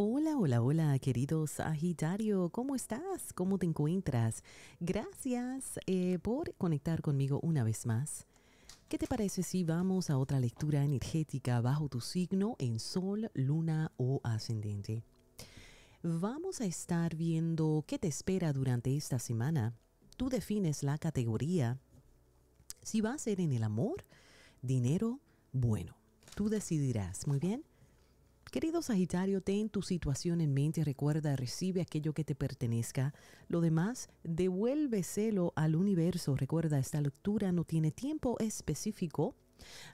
Hola, hola, hola, querido Sagitario, ¿cómo estás? ¿Cómo te encuentras? Gracias eh, por conectar conmigo una vez más. ¿Qué te parece si vamos a otra lectura energética bajo tu signo en Sol, Luna o Ascendente? Vamos a estar viendo qué te espera durante esta semana. Tú defines la categoría. Si va a ser en el amor, dinero, bueno. Tú decidirás, muy bien. Querido Sagitario, ten tu situación en mente, recuerda, recibe aquello que te pertenezca. Lo demás, devuélveselo al universo. Recuerda, esta lectura no tiene tiempo específico,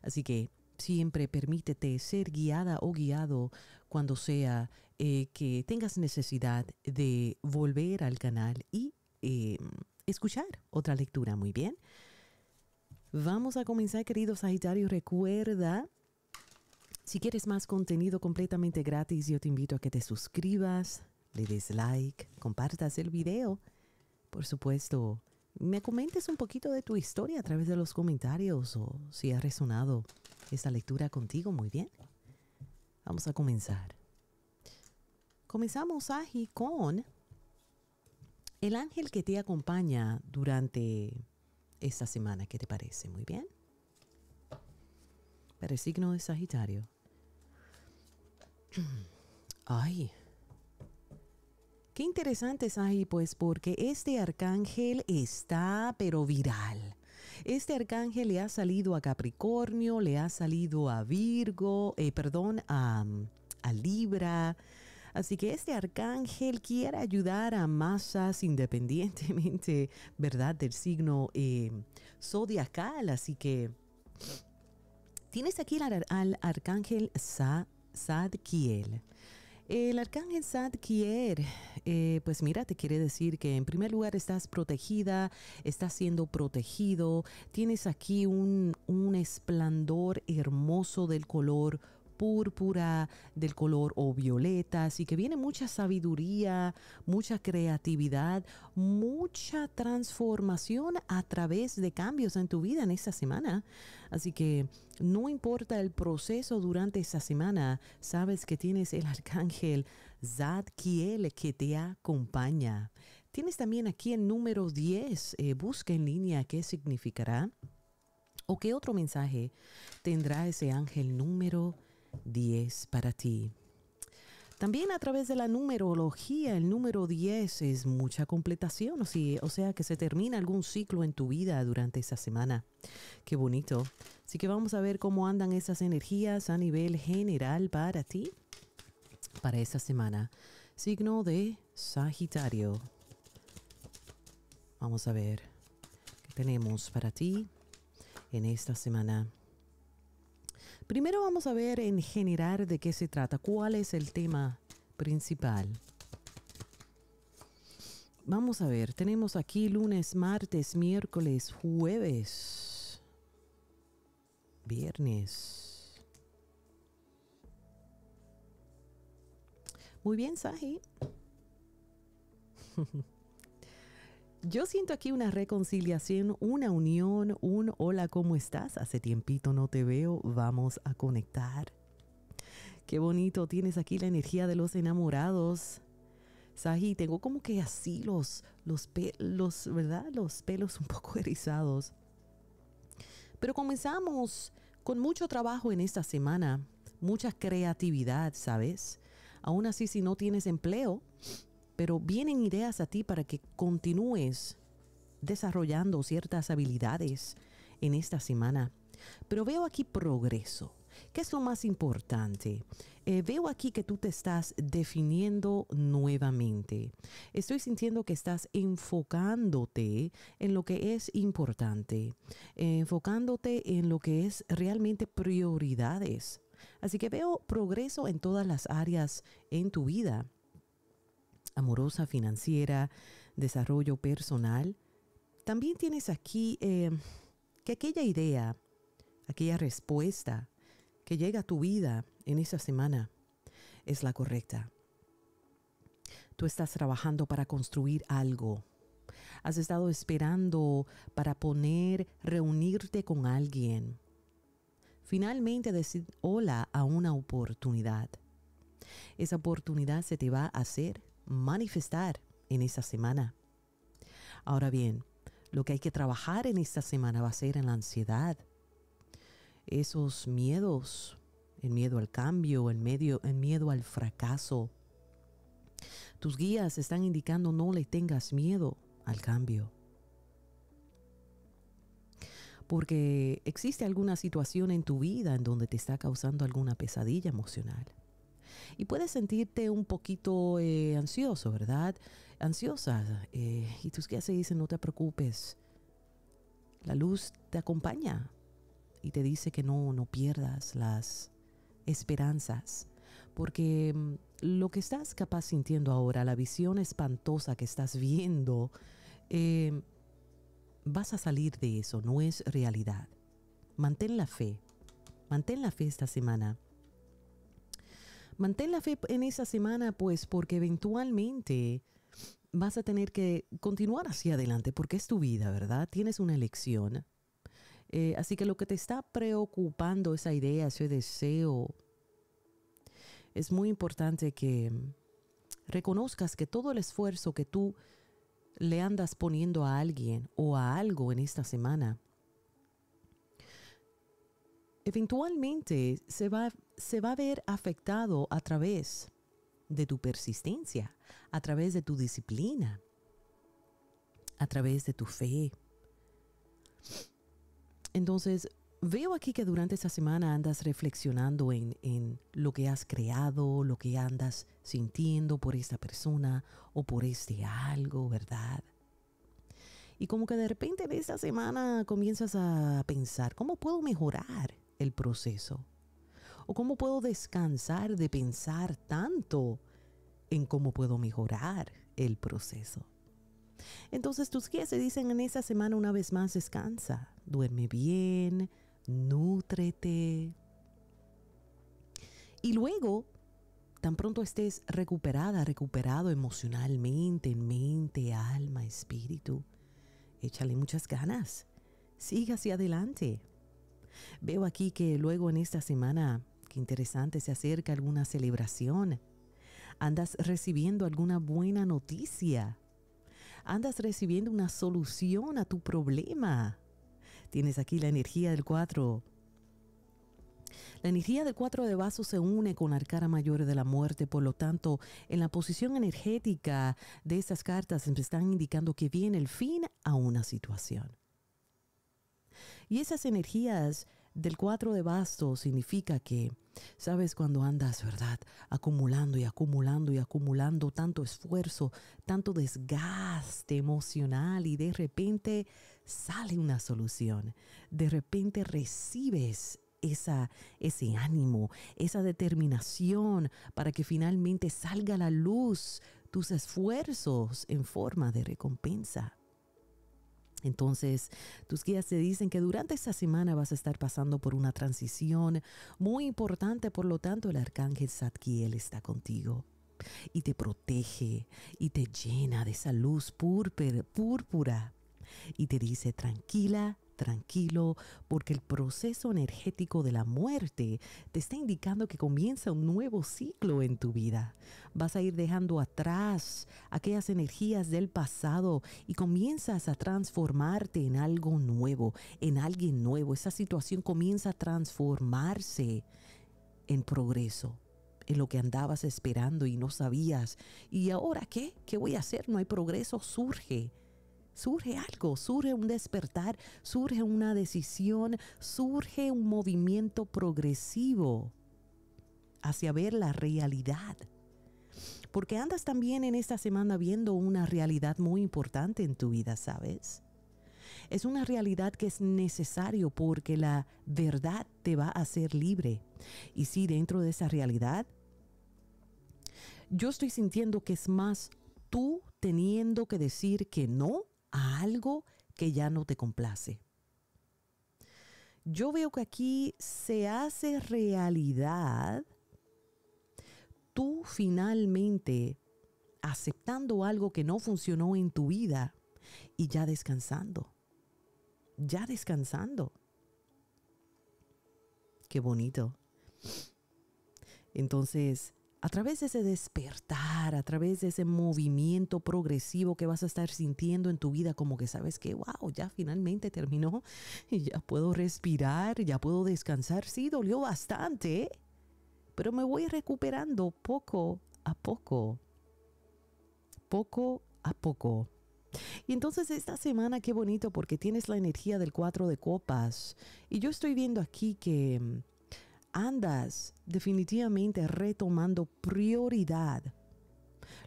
así que siempre permítete ser guiada o guiado cuando sea eh, que tengas necesidad de volver al canal y em, escuchar otra lectura. Muy bien. Vamos a comenzar, querido Sagitario. Recuerda si quieres más contenido completamente gratis, yo te invito a que te suscribas, le des like, compartas el video. Por supuesto, me comentes un poquito de tu historia a través de los comentarios o si ha resonado esta lectura contigo muy bien. Vamos a comenzar. Comenzamos, aquí con el ángel que te acompaña durante esta semana. ¿Qué te parece? Muy bien. Para el signo de Sagitario. Ay. Qué interesante hay, pues, porque este arcángel está, pero viral. Este arcángel le ha salido a Capricornio, le ha salido a Virgo, eh, perdón, a, Libra. Así que este arcángel quiere ayudar a masas independientemente, ¿verdad?, del signo eh, zodiacal. Así que tienes aquí al, al arcángel Sa el arcángel Sadkier, eh, pues mira, te quiere decir que en primer lugar estás protegida, estás siendo protegido, tienes aquí un, un esplendor hermoso del color púrpura, del color o violeta, así que viene mucha sabiduría, mucha creatividad, mucha transformación a través de cambios en tu vida en esta semana. Así que no importa el proceso durante esta semana, sabes que tienes el arcángel Zadkiel que te acompaña. Tienes también aquí el número 10, eh, busca en línea qué significará o qué otro mensaje tendrá ese ángel número 10 para ti. También a través de la numerología, el número 10 es mucha completación, o, sea que se termina algún ciclo en tu vida durante esa semana. Qué bonito. Así que vamos a ver cómo andan esas energías a nivel general para ti, para esa semana. Signo de Sagitario. Vamos a ver qué tenemos para ti en esta semana. Primero vamos a ver en general de qué se trata, cuál es el tema principal. Vamos a ver, tenemos aquí lunes, martes, miércoles, jueves, viernes. Muy bien, Saji. Yo siento aquí una reconciliación, una unión, un hola, ¿cómo estás? Hace tiempito no te veo, vamos a conectar. Qué bonito, tienes aquí la energía de los enamorados. Saji, tengo como que así los, los, ¿verdad? los pelos un poco erizados. Pero comenzamos con mucho trabajo en esta semana, mucha creatividad, ¿sabes? Aún así, si no tienes empleo, pero vienen ideas a ti para que continúes desarrollando ciertas habilidades en esta semana. Pero veo aquí progreso. ¿Qué es lo más importante? Eh, veo aquí que tú te estás definiendo nuevamente. Estoy sintiendo que estás enfocándote en lo que es importante, eh, enfocándote en lo que es realmente prioridades. Así que veo progreso en todas las áreas en tu vida amorosa, financiera, desarrollo personal, también tienes aquí eh, que aquella idea, aquella respuesta que llega a tu vida en esa semana es la correcta. Tú estás trabajando para construir algo. Has estado esperando para poner, reunirte con alguien. Finalmente decir hola a una oportunidad. Esa oportunidad se te va a hacer manifestar en esa semana. Ahora bien, lo que hay que trabajar en esta semana va a ser en la ansiedad, esos miedos, el miedo al cambio, el, medio, el miedo al fracaso. Tus guías están indicando no le tengas miedo al cambio. Porque existe alguna situación en tu vida en donde te está causando alguna pesadilla emocional y puedes sentirte un poquito eh, ansioso, ¿verdad? Ansiosa. Eh, y tus guías se dicen, no te preocupes. La luz te acompaña y te dice que no, no pierdas las esperanzas. Porque mm, lo que estás capaz sintiendo ahora, la visión espantosa que estás viendo, em, vas a salir de eso, no es realidad. Mantén la fe, mantén la fe esta semana. Mantén la fe en esa semana, pues, porque eventualmente vas a tener que continuar hacia adelante, porque es tu vida, ¿verdad? Tienes una elección. Eh, así que lo que te está preocupando, esa idea, ese deseo, es muy importante que reconozcas que todo el esfuerzo que tú le andas poniendo a alguien o a algo en esta semana eventualmente se va, se va a ver afectado a través de tu persistencia, a través de tu disciplina, a través de tu fe. Entonces, veo aquí que durante esta semana andas reflexionando en, lo que has creado, lo que andas sintiendo por esta persona o por este algo, ¿verdad? Y como que de repente en esta semana comienzas a pensar, ¿cómo puedo mejorar? el proceso? ¿O cómo puedo descansar de pensar tanto en cómo puedo mejorar el proceso? Entonces tus guías se dicen en esa semana una vez más, descansa, duerme bien, nútrete. Y luego, tan pronto estés recuperada, recuperado emocionalmente, en mente, alma, espíritu, échale muchas ganas, siga hacia adelante. Veo aquí que luego en esta semana, qué interesante, se acerca alguna celebración. Andas recibiendo alguna buena noticia. Andas recibiendo una solución a tu problema. Tienes aquí la energía del 4. La energía del cuatro de vaso se une con la arcana mayor de la muerte, por lo tanto, en la posición energética de estas cartas se están indicando que viene el fin a una situación. Y esas energías del 4 de basto significa que, sabes, cuando andas, ¿verdad? Acumulando y acumulando y acumulando tanto esfuerzo, tanto desgaste emocional y de repente sale una solución, de repente recibes esa, ese ánimo, esa determinación para que finalmente salga a la luz tus esfuerzos en forma de recompensa. Entonces, tus guías te dicen que durante esta semana vas a estar pasando por una transición muy importante, por lo tanto el arcángel Zadkiel está contigo y te protege y te llena de esa luz púrpura y te dice tranquila, tranquilo, porque el proceso energético de la muerte te está indicando que comienza un nuevo ciclo en tu vida. Vas a ir dejando atrás aquellas energías del pasado y comienzas a transformarte en algo nuevo, en alguien nuevo. Esa situación comienza a transformarse en progreso en lo que andabas esperando y no sabías. ¿Y ahora qué? ¿Qué voy a hacer? No hay progreso, surge surge algo, surge un despertar, surge una decisión, surge un movimiento progresivo hacia ver la realidad. Porque andas también en esta semana viendo una realidad muy importante en tu vida, ¿sabes? Es una realidad que es necesario porque la verdad te va a hacer libre. Y si dentro de esa realidad, yo estoy sintiendo que es más tú teniendo que decir que no a algo que ya no te complace. Yo veo que aquí se hace realidad tú finalmente aceptando algo que no funcionó en tu vida y ya descansando. Ya descansando. Qué bonito. Entonces, a través de ese despertar, a través de ese movimiento progresivo que vas a estar sintiendo en tu vida, como que sabes que, wow, ya finalmente terminó y ya puedo respirar, ya puedo descansar. Sí, dolió bastante, ¿eh? pero me voy recuperando poco a poco, poco a poco. Y entonces esta semana qué bonito porque tienes la energía del cuatro de copas. Y yo estoy viendo aquí que mm, andas definitivamente retomando prioridad.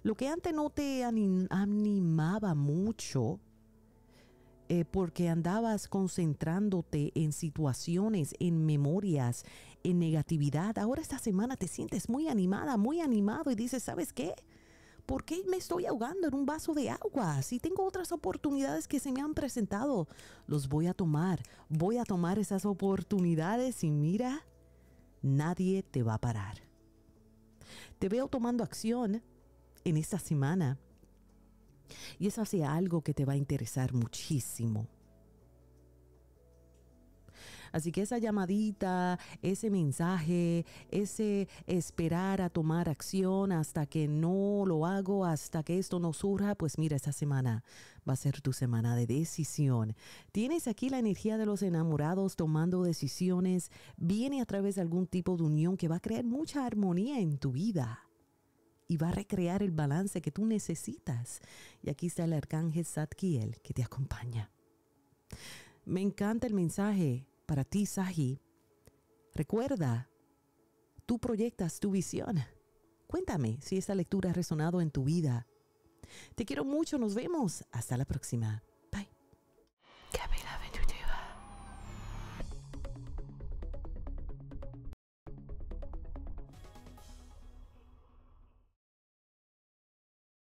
Lo que antes no te animaba mucho, eh, porque andabas concentrándote en situaciones, en memorias, en negatividad. Ahora esta semana te sientes muy animada, muy animado y dices, ¿sabes qué? ¿Por qué me estoy ahogando en un vaso de agua? Si tengo otras oportunidades que se me han presentado, los voy a tomar. Voy a tomar esas oportunidades y mira, Nadie te va a parar. Te veo tomando acción en esta semana y eso hace algo que te va a interesar muchísimo. Así que esa llamadita, ese mensaje, ese esperar a tomar acción hasta que no lo hago, hasta que esto no surja, pues mira, esta semana va a ser tu semana de decisión. Tienes aquí la energía de los enamorados tomando decisiones, viene a través de algún tipo de unión que va a crear mucha armonía en tu vida y va a recrear el balance que tú necesitas. Y aquí está el arcángel Satkiel que te acompaña. Me encanta el mensaje para ti, Saji. Recuerda, tú proyectas tu visión. Cuéntame si esa lectura ha resonado en tu vida. Te quiero mucho, nos vemos. Hasta la próxima.